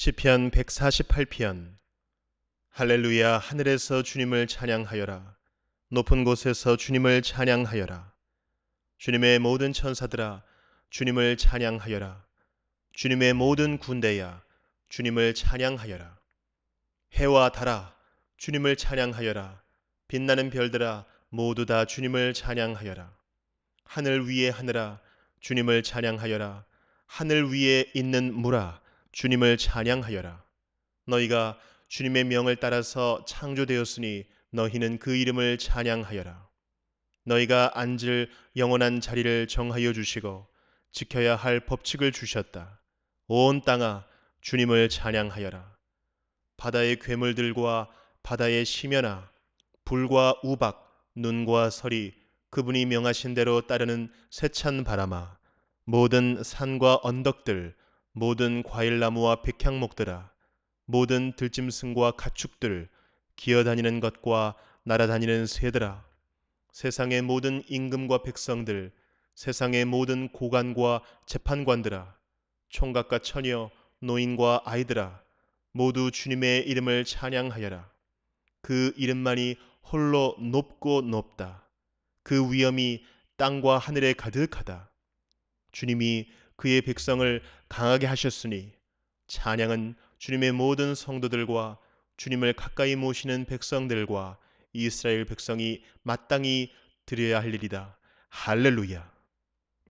시편 148편 할렐루야 하늘에서 주님을 찬양하여라 높은 곳에서 주님을 찬양하여라 주님의 모든 천사들아 주님을 찬양하여라 주님의 모든 군대야 주님을 찬양하여라 해와 달아 주님을 찬양하여라 빛나는 별들아 모두 다 주님을 찬양하여라 하늘 위에 하늘아 주님을 찬양하여라 하늘 위에 있는 물아 주님을 찬양하여라. 너희가 주님의 명을 따라서 창조되었으니 너희는 그 이름을 찬양하여라. 너희가 앉을 영원한 자리를 정하여 주시고 지켜야 할 법칙을 주셨다. 온 땅아 주님을 찬양하여라. 바다의 괴물들과 바다의 심연아 불과 우박 눈과 설이 그분이 명하신 대로 따르는 세찬 바람아 모든 산과 언덕들 모든 과일나무와 백향목들아 모든 들짐승과 가축들 기어다니는 것과 날아다니는 새들아 세상의 모든 임금과 백성들 세상의 모든 고관과 재판관들아 총각과 처녀 노인과 아이들아 모두 주님의 이름을 찬양하여라 그 이름만이 홀로 높고 높다 그 위엄이 땅과 하늘에 가득하다 주님이 그의 백성을 강하게 하셨으니 찬양은 주님의 모든 성도들과 주님을 가까이 모시는 백성들과 이스라엘 백성이 마땅히 드려야 할 일이다. 할렐루야.